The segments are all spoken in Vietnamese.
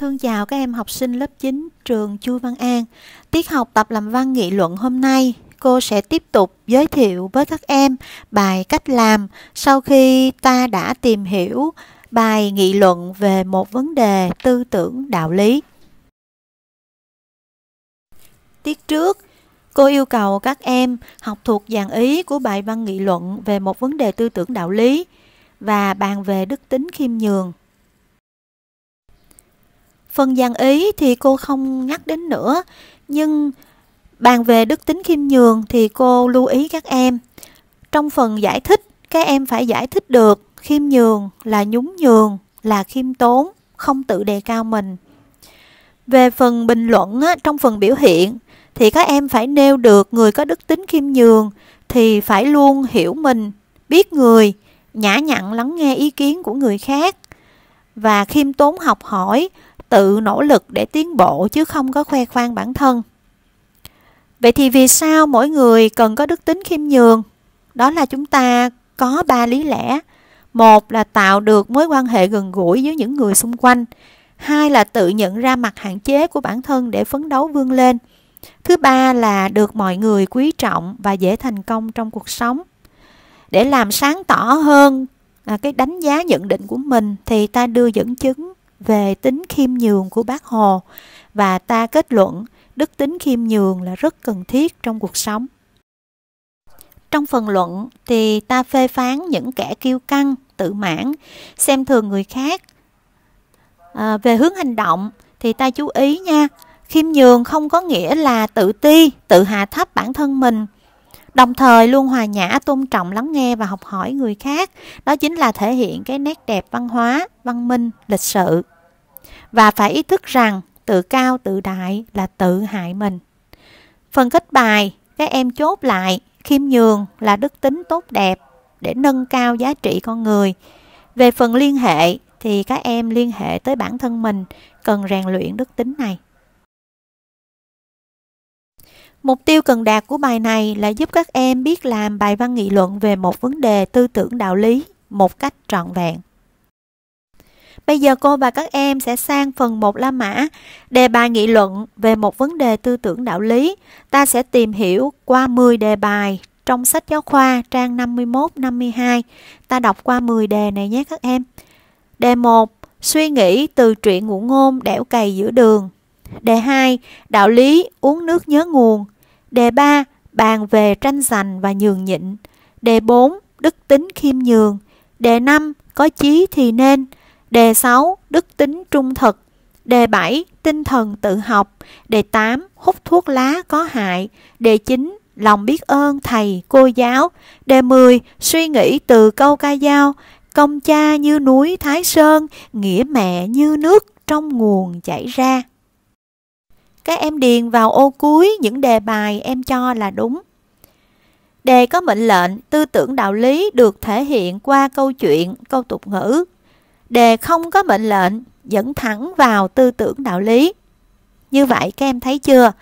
thương chào các em học sinh lớp 9 trường Chu Văn An. Tiết học tập làm văn nghị luận hôm nay, cô sẽ tiếp tục giới thiệu với các em bài cách làm sau khi ta đã tìm hiểu bài nghị luận về một vấn đề tư tưởng đạo lý. Tiết trước, cô yêu cầu các em học thuộc dàn ý của bài văn nghị luận về một vấn đề tư tưởng đạo lý và bàn về đức tính khiêm nhường Phần dàn ý thì cô không nhắc đến nữa, nhưng bàn về đức tính khiêm nhường thì cô lưu ý các em. Trong phần giải thích, các em phải giải thích được khiêm nhường là nhún nhường, là khiêm tốn, không tự đề cao mình. Về phần bình luận á, trong phần biểu hiện thì các em phải nêu được người có đức tính khiêm nhường thì phải luôn hiểu mình, biết người, nhã nhặn lắng nghe ý kiến của người khác và khiêm tốn học hỏi tự nỗ lực để tiến bộ chứ không có khoe khoang bản thân vậy thì vì sao mỗi người cần có đức tính khiêm nhường đó là chúng ta có ba lý lẽ một là tạo được mối quan hệ gần gũi với những người xung quanh hai là tự nhận ra mặt hạn chế của bản thân để phấn đấu vươn lên thứ ba là được mọi người quý trọng và dễ thành công trong cuộc sống để làm sáng tỏ hơn à, cái đánh giá nhận định của mình thì ta đưa dẫn chứng về tính khiêm nhường của bác Hồ và ta kết luận đức tính khiêm nhường là rất cần thiết trong cuộc sống. Trong phần luận thì ta phê phán những kẻ kiêu căng, tự mãn, xem thường người khác. À, về hướng hành động thì ta chú ý nha, khiêm nhường không có nghĩa là tự ti, tự hạ thấp bản thân mình đồng thời luôn hòa nhã tôn trọng lắng nghe và học hỏi người khác đó chính là thể hiện cái nét đẹp văn hóa văn minh lịch sự và phải ý thức rằng tự cao tự đại là tự hại mình phần kết bài các em chốt lại khiêm nhường là đức tính tốt đẹp để nâng cao giá trị con người về phần liên hệ thì các em liên hệ tới bản thân mình cần rèn luyện đức tính này Mục tiêu cần đạt của bài này là giúp các em biết làm bài văn nghị luận về một vấn đề tư tưởng đạo lý một cách trọn vẹn. Bây giờ cô và các em sẽ sang phần 1 La Mã, đề bài nghị luận về một vấn đề tư tưởng đạo lý. Ta sẽ tìm hiểu qua 10 đề bài trong sách giáo khoa trang 51-52. Ta đọc qua 10 đề này nhé các em. Đề 1. Suy nghĩ từ truyện ngụ ngôn đẻo cày giữa đường Đề 2. Đạo lý uống nước nhớ nguồn. Đề 3. Bàn về tranh giành và nhường nhịn. Đề 4. Đức tính khiêm nhường. Đề 5. Có chí thì nên. Đề 6. Đức tính trung thực. Đề 7. Tinh thần tự học. Đề 8. Hút thuốc lá có hại. Đề 9. Lòng biết ơn thầy, cô giáo. Đề 10. Suy nghĩ từ câu ca dao. Công cha như núi Thái Sơn, nghĩa mẹ như nước trong nguồn chảy ra. Các em điền vào ô cuối những đề bài em cho là đúng. Đề có mệnh lệnh, tư tưởng đạo lý được thể hiện qua câu chuyện, câu tục ngữ. Đề không có mệnh lệnh, dẫn thẳng vào tư tưởng đạo lý. Như vậy các em thấy chưa?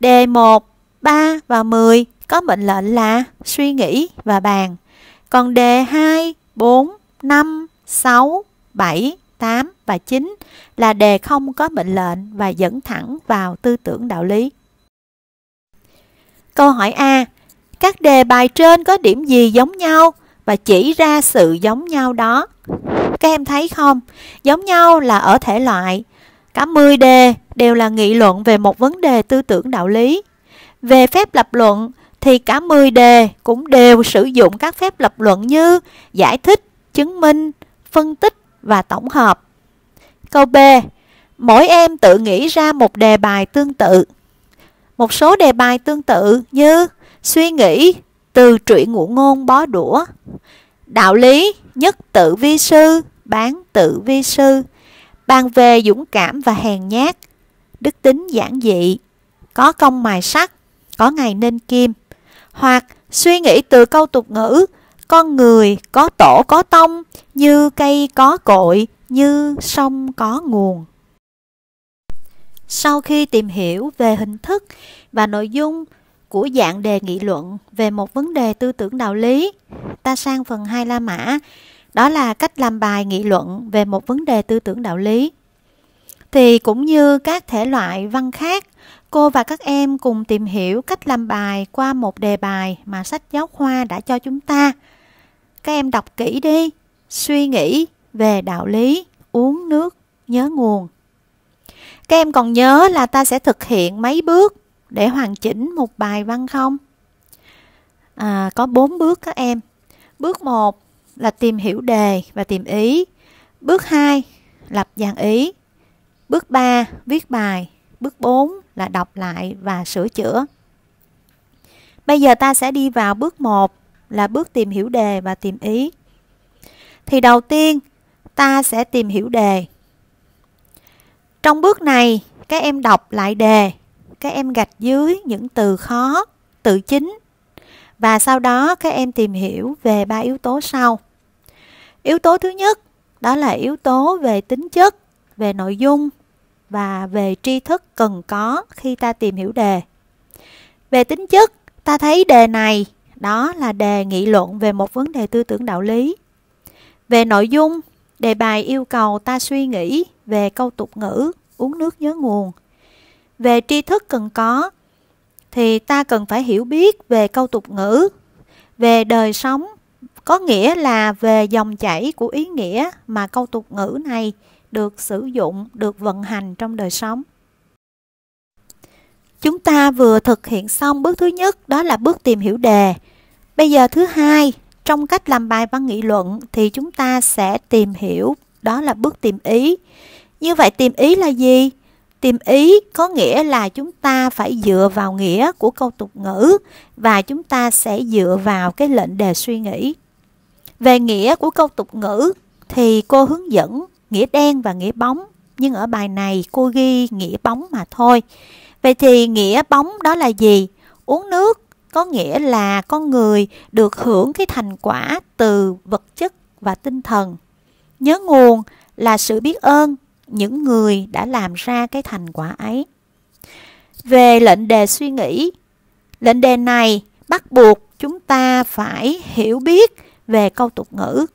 Đề 1, 3 và 10 có mệnh lệnh là suy nghĩ và bàn. Còn đề 2, 4, 5, 6, 7 8 và 9 là đề không có mệnh lệnh và dẫn thẳng vào tư tưởng đạo lý. Câu hỏi A. Các đề bài trên có điểm gì giống nhau và chỉ ra sự giống nhau đó? Các em thấy không? Giống nhau là ở thể loại. Cả 10 đề đều là nghị luận về một vấn đề tư tưởng đạo lý. Về phép lập luận thì cả 10 đề cũng đều sử dụng các phép lập luận như giải thích, chứng minh, phân tích, và tổng hợp. Câu B. Mỗi em tự nghĩ ra một đề bài tương tự. Một số đề bài tương tự như suy nghĩ từ truyện ngụ ngôn bó đũa, đạo lý nhất tự vi sư, bán tự vi sư, bàn về dũng cảm và hèn nhát, đức tính giản dị, có công mài sắc, có ngày nên kim, hoặc suy nghĩ từ câu tục ngữ con người có tổ có tông như cây có cội như sông có nguồn sau khi tìm hiểu về hình thức và nội dung của dạng đề nghị luận về một vấn đề tư tưởng đạo lý ta sang phần hai la mã đó là cách làm bài nghị luận về một vấn đề tư tưởng đạo lý thì cũng như các thể loại văn khác cô và các em cùng tìm hiểu cách làm bài qua một đề bài mà sách giáo khoa đã cho chúng ta các em đọc kỹ đi suy nghĩ về đạo lý uống nước nhớ nguồn các em còn nhớ là ta sẽ thực hiện mấy bước để hoàn chỉnh một bài văn không à, có bốn bước các em bước một là tìm hiểu đề và tìm ý bước hai lập dàn ý bước ba viết bài bước bốn là đọc lại và sửa chữa bây giờ ta sẽ đi vào bước một là bước tìm hiểu đề và tìm ý. Thì đầu tiên, ta sẽ tìm hiểu đề. Trong bước này, các em đọc lại đề, các em gạch dưới những từ khó, từ chính và sau đó các em tìm hiểu về ba yếu tố sau. Yếu tố thứ nhất đó là yếu tố về tính chất, về nội dung và về tri thức cần có khi ta tìm hiểu đề. Về tính chất, ta thấy đề này đó là đề nghị luận về một vấn đề tư tưởng đạo lý. Về nội dung, đề bài yêu cầu ta suy nghĩ về câu tục ngữ uống nước nhớ nguồn. Về tri thức cần có thì ta cần phải hiểu biết về câu tục ngữ, về đời sống có nghĩa là về dòng chảy của ý nghĩa mà câu tục ngữ này được sử dụng, được vận hành trong đời sống. Chúng ta vừa thực hiện xong bước thứ nhất đó là bước tìm hiểu đề. Bây giờ thứ hai, trong cách làm bài văn nghị luận thì chúng ta sẽ tìm hiểu đó là bước tìm ý. Như vậy tìm ý là gì? Tìm ý có nghĩa là chúng ta phải dựa vào nghĩa của câu tục ngữ và chúng ta sẽ dựa vào cái lệnh đề suy nghĩ. Về nghĩa của câu tục ngữ thì cô hướng dẫn nghĩa đen và nghĩa bóng nhưng ở bài này cô ghi nghĩa bóng mà thôi. Vậy thì nghĩa bóng đó là gì? Uống nước có nghĩa là con người được hưởng cái thành quả từ vật chất và tinh thần. Nhớ nguồn là sự biết ơn những người đã làm ra cái thành quả ấy. Về lệnh đề suy nghĩ, lệnh đề này bắt buộc chúng ta phải hiểu biết về câu tục ngữ.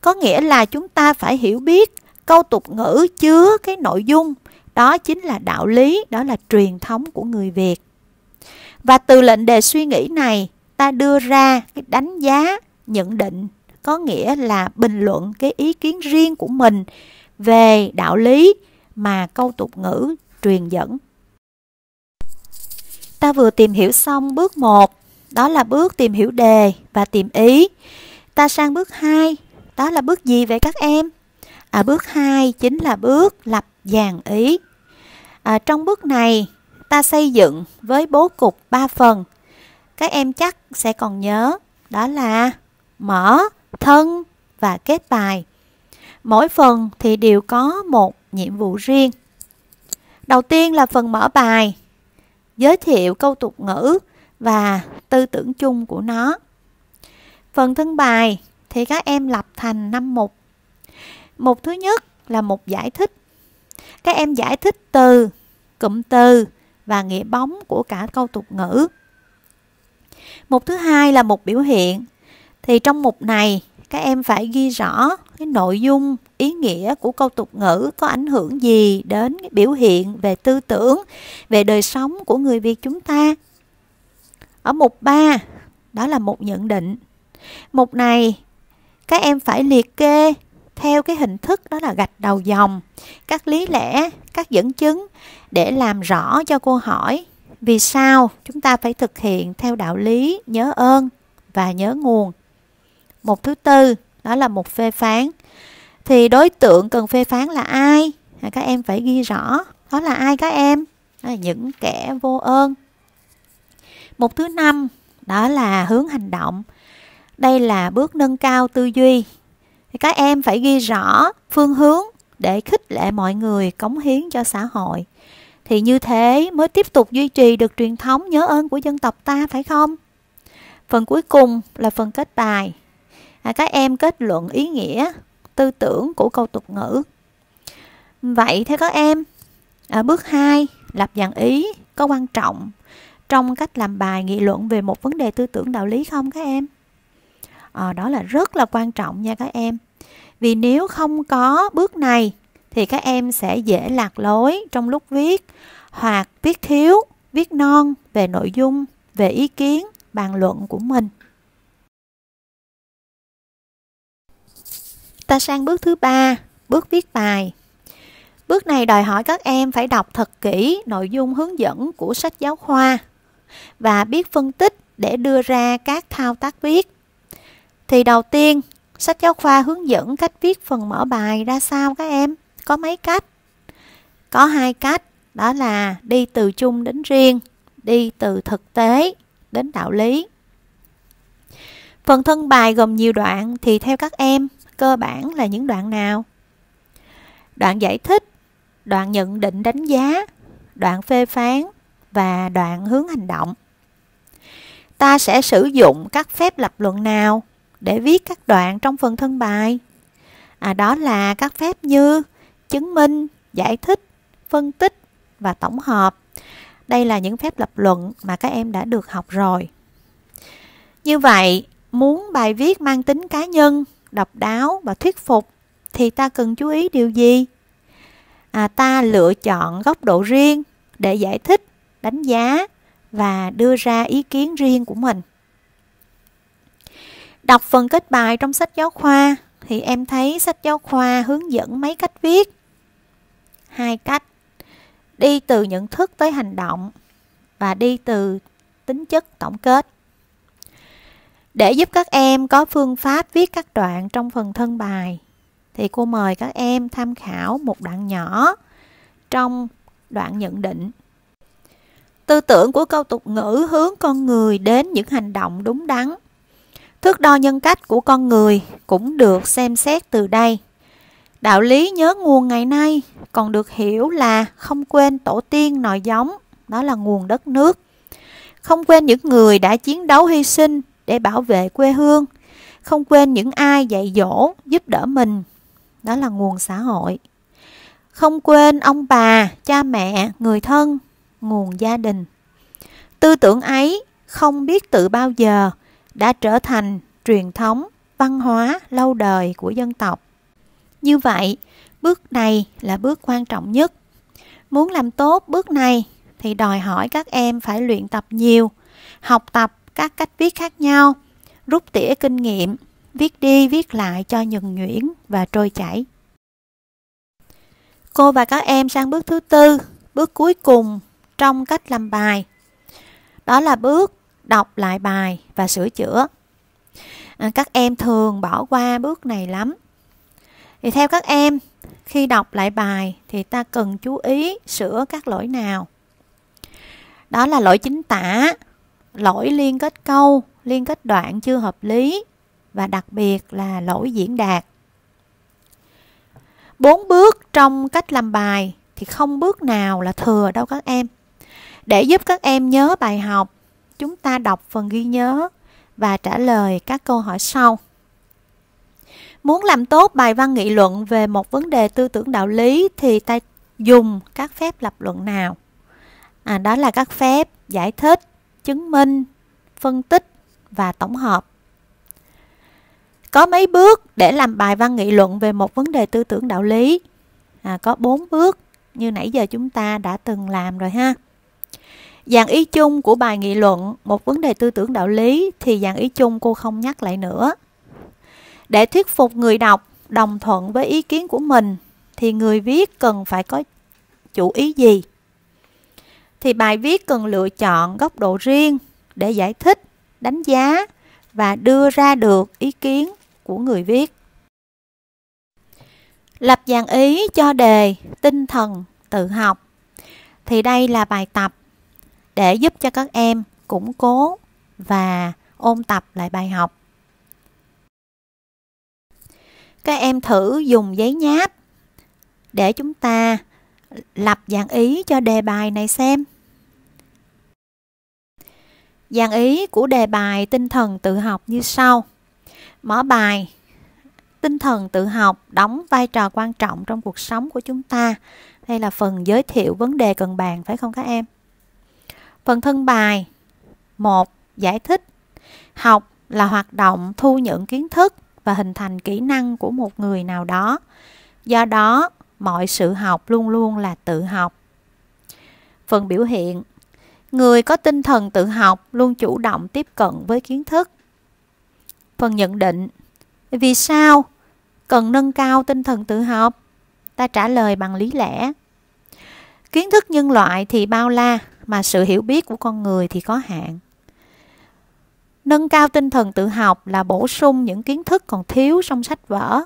Có nghĩa là chúng ta phải hiểu biết câu tục ngữ chứa cái nội dung đó chính là đạo lý đó là truyền thống của người việt và từ lệnh đề suy nghĩ này ta đưa ra cái đánh giá nhận định có nghĩa là bình luận cái ý kiến riêng của mình về đạo lý mà câu tục ngữ truyền dẫn ta vừa tìm hiểu xong bước 1 đó là bước tìm hiểu đề và tìm ý ta sang bước 2 đó là bước gì vậy các em à, bước 2 chính là bước lập dàn ý à, trong bước này ta xây dựng với bố cục 3 phần các em chắc sẽ còn nhớ đó là mở thân và kết bài mỗi phần thì đều có một nhiệm vụ riêng đầu tiên là phần mở bài giới thiệu câu tục ngữ và tư tưởng chung của nó phần thân bài thì các em lập thành năm mục một thứ nhất là một giải thích các em giải thích từ cụm từ và nghĩa bóng của cả câu tục ngữ một thứ hai là một biểu hiện thì trong mục này các em phải ghi rõ cái nội dung ý nghĩa của câu tục ngữ có ảnh hưởng gì đến cái biểu hiện về tư tưởng về đời sống của người việt chúng ta ở mục 3 đó là một nhận định mục này các em phải liệt kê theo cái hình thức đó là gạch đầu dòng các lý lẽ các dẫn chứng để làm rõ cho câu hỏi vì sao chúng ta phải thực hiện theo đạo lý nhớ ơn và nhớ nguồn một thứ tư đó là một phê phán thì đối tượng cần phê phán là ai các em phải ghi rõ đó là ai các em đó là những kẻ vô ơn một thứ năm đó là hướng hành động đây là bước nâng cao tư duy thì các em phải ghi rõ phương hướng để khích lệ mọi người cống hiến cho xã hội thì như thế mới tiếp tục duy trì được truyền thống nhớ ơn của dân tộc ta phải không phần cuối cùng là phần kết bài à, các em kết luận ý nghĩa tư tưởng của câu tục ngữ vậy theo các em ở à, bước 2 lập dàn ý có quan trọng trong cách làm bài nghị luận về một vấn đề tư tưởng đạo lý không các em à, đó là rất là quan trọng nha các em vì nếu không có bước này thì các em sẽ dễ lạc lối trong lúc viết hoặc viết thiếu viết non về nội dung về ý kiến bàn luận của mình ta sang bước thứ ba bước viết bài bước này đòi hỏi các em phải đọc thật kỹ nội dung hướng dẫn của sách giáo khoa và biết phân tích để đưa ra các thao tác viết thì đầu tiên, sách giáo khoa hướng dẫn cách viết phần mở bài ra sao các em? Có mấy cách? Có hai cách, đó là đi từ chung đến riêng, đi từ thực tế đến đạo lý. Phần thân bài gồm nhiều đoạn thì theo các em, cơ bản là những đoạn nào? Đoạn giải thích, đoạn nhận định đánh giá, đoạn phê phán và đoạn hướng hành động. Ta sẽ sử dụng các phép lập luận nào để viết các đoạn trong phần thân bài. À, đó là các phép như chứng minh, giải thích, phân tích và tổng hợp. Đây là những phép lập luận mà các em đã được học rồi. Như vậy, muốn bài viết mang tính cá nhân, độc đáo và thuyết phục thì ta cần chú ý điều gì? À, ta lựa chọn góc độ riêng để giải thích, đánh giá và đưa ra ý kiến riêng của mình. Đọc phần kết bài trong sách giáo khoa thì em thấy sách giáo khoa hướng dẫn mấy cách viết. Hai cách. Đi từ nhận thức tới hành động và đi từ tính chất tổng kết. Để giúp các em có phương pháp viết các đoạn trong phần thân bài thì cô mời các em tham khảo một đoạn nhỏ trong đoạn nhận định. Tư tưởng của câu tục ngữ hướng con người đến những hành động đúng đắn Thước đo nhân cách của con người cũng được xem xét từ đây. Đạo lý nhớ nguồn ngày nay còn được hiểu là không quên tổ tiên nòi giống, đó là nguồn đất nước. Không quên những người đã chiến đấu hy sinh để bảo vệ quê hương. Không quên những ai dạy dỗ, giúp đỡ mình. Đó là nguồn xã hội. Không quên ông bà, cha mẹ, người thân, nguồn gia đình. Tư tưởng ấy không biết từ bao giờ đã trở thành truyền thống văn hóa lâu đời của dân tộc như vậy bước này là bước quan trọng nhất muốn làm tốt bước này thì đòi hỏi các em phải luyện tập nhiều học tập các cách viết khác nhau rút tỉa kinh nghiệm viết đi viết lại cho nhuần nhuyễn và trôi chảy cô và các em sang bước thứ tư bước cuối cùng trong cách làm bài đó là bước đọc lại bài và sửa chữa à, các em thường bỏ qua bước này lắm thì theo các em khi đọc lại bài thì ta cần chú ý sửa các lỗi nào đó là lỗi chính tả lỗi liên kết câu liên kết đoạn chưa hợp lý và đặc biệt là lỗi diễn đạt bốn bước trong cách làm bài thì không bước nào là thừa đâu các em để giúp các em nhớ bài học chúng ta đọc phần ghi nhớ và trả lời các câu hỏi sau. Muốn làm tốt bài văn nghị luận về một vấn đề tư tưởng đạo lý thì ta dùng các phép lập luận nào? À, đó là các phép giải thích, chứng minh, phân tích và tổng hợp. Có mấy bước để làm bài văn nghị luận về một vấn đề tư tưởng đạo lý? À, có 4 bước như nãy giờ chúng ta đã từng làm rồi ha. Dạng ý chung của bài nghị luận một vấn đề tư tưởng đạo lý thì dạng ý chung cô không nhắc lại nữa. Để thuyết phục người đọc đồng thuận với ý kiến của mình thì người viết cần phải có chủ ý gì? Thì bài viết cần lựa chọn góc độ riêng để giải thích, đánh giá và đưa ra được ý kiến của người viết. Lập dạng ý cho đề tinh thần tự học thì đây là bài tập để giúp cho các em củng cố và ôn tập lại bài học các em thử dùng giấy nháp để chúng ta lập dạng ý cho đề bài này xem dạng ý của đề bài tinh thần tự học như sau mở bài tinh thần tự học đóng vai trò quan trọng trong cuộc sống của chúng ta đây là phần giới thiệu vấn đề cần bàn phải không các em Phần thân bài 1. Giải thích Học là hoạt động thu nhận kiến thức và hình thành kỹ năng của một người nào đó. Do đó, mọi sự học luôn luôn là tự học. Phần biểu hiện Người có tinh thần tự học luôn chủ động tiếp cận với kiến thức. Phần nhận định Vì sao cần nâng cao tinh thần tự học? Ta trả lời bằng lý lẽ. Kiến thức nhân loại thì bao la, mà sự hiểu biết của con người thì có hạn nâng cao tinh thần tự học là bổ sung những kiến thức còn thiếu trong sách vở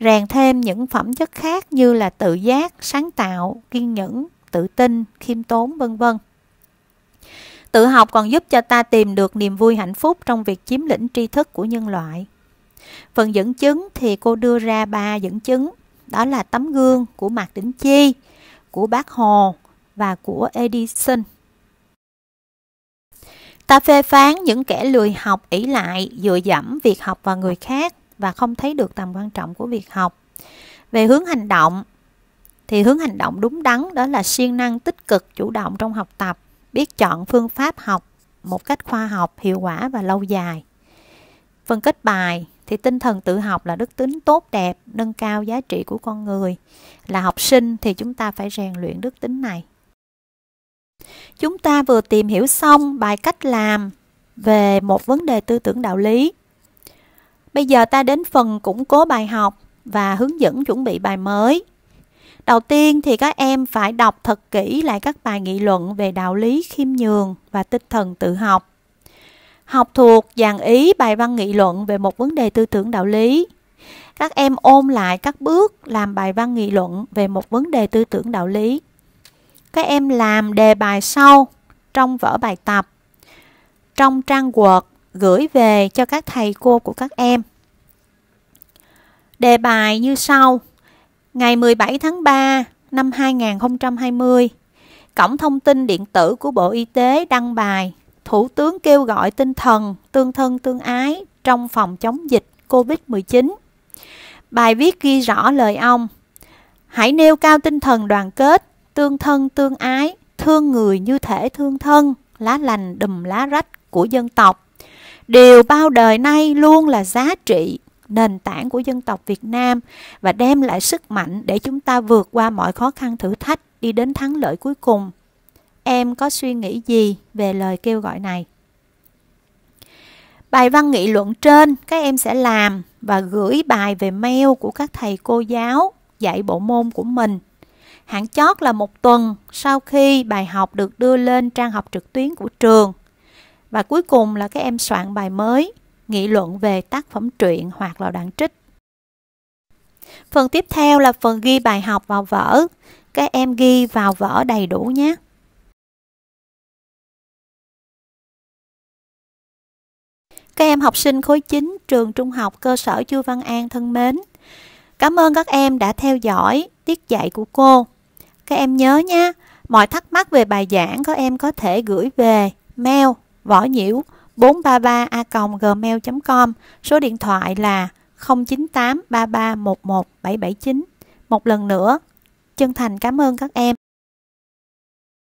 rèn thêm những phẩm chất khác như là tự giác sáng tạo kiên nhẫn tự tin khiêm tốn vân vân tự học còn giúp cho ta tìm được niềm vui hạnh phúc trong việc chiếm lĩnh tri thức của nhân loại phần dẫn chứng thì cô đưa ra ba dẫn chứng đó là tấm gương của mạc đỉnh chi của bác hồ và của edison Ta phê phán những kẻ lười học ỷ lại dựa dẫm việc học vào người khác và không thấy được tầm quan trọng của việc học. Về hướng hành động thì hướng hành động đúng đắn đó là siêng năng tích cực chủ động trong học tập, biết chọn phương pháp học một cách khoa học, hiệu quả và lâu dài. Phần kết bài thì tinh thần tự học là đức tính tốt đẹp, nâng cao giá trị của con người. Là học sinh thì chúng ta phải rèn luyện đức tính này. Chúng ta vừa tìm hiểu xong bài cách làm về một vấn đề tư tưởng đạo lý. Bây giờ ta đến phần củng cố bài học và hướng dẫn chuẩn bị bài mới. Đầu tiên thì các em phải đọc thật kỹ lại các bài nghị luận về đạo lý khiêm nhường và tinh thần tự học. Học thuộc dàn ý bài văn nghị luận về một vấn đề tư tưởng đạo lý. Các em ôm lại các bước làm bài văn nghị luận về một vấn đề tư tưởng đạo lý các em làm đề bài sau trong vở bài tập trong trang Word gửi về cho các thầy cô của các em. Đề bài như sau. Ngày 17 tháng 3 năm 2020, Cổng thông tin điện tử của Bộ Y tế đăng bài Thủ tướng kêu gọi tinh thần tương thân tương ái trong phòng chống dịch COVID-19. Bài viết ghi rõ lời ông Hãy nêu cao tinh thần đoàn kết, tương thân tương ái, thương người như thể thương thân, lá lành đùm lá rách của dân tộc. Điều bao đời nay luôn là giá trị nền tảng của dân tộc Việt Nam và đem lại sức mạnh để chúng ta vượt qua mọi khó khăn thử thách đi đến thắng lợi cuối cùng. Em có suy nghĩ gì về lời kêu gọi này? Bài văn nghị luận trên các em sẽ làm và gửi bài về mail của các thầy cô giáo dạy bộ môn của mình Hạn chót là một tuần sau khi bài học được đưa lên trang học trực tuyến của trường. Và cuối cùng là các em soạn bài mới, nghị luận về tác phẩm truyện hoặc là đoạn trích. Phần tiếp theo là phần ghi bài học vào vở. Các em ghi vào vở đầy đủ nhé. Các em học sinh khối 9 trường trung học cơ sở Chu Văn An thân mến. Cảm ơn các em đã theo dõi tiết dạy của cô. Các em nhớ nha, mọi thắc mắc về bài giảng các em có thể gửi về mail võ nhiễu 433a.gmail.com Số điện thoại là 0983311779 Một lần nữa, chân thành cảm ơn các em.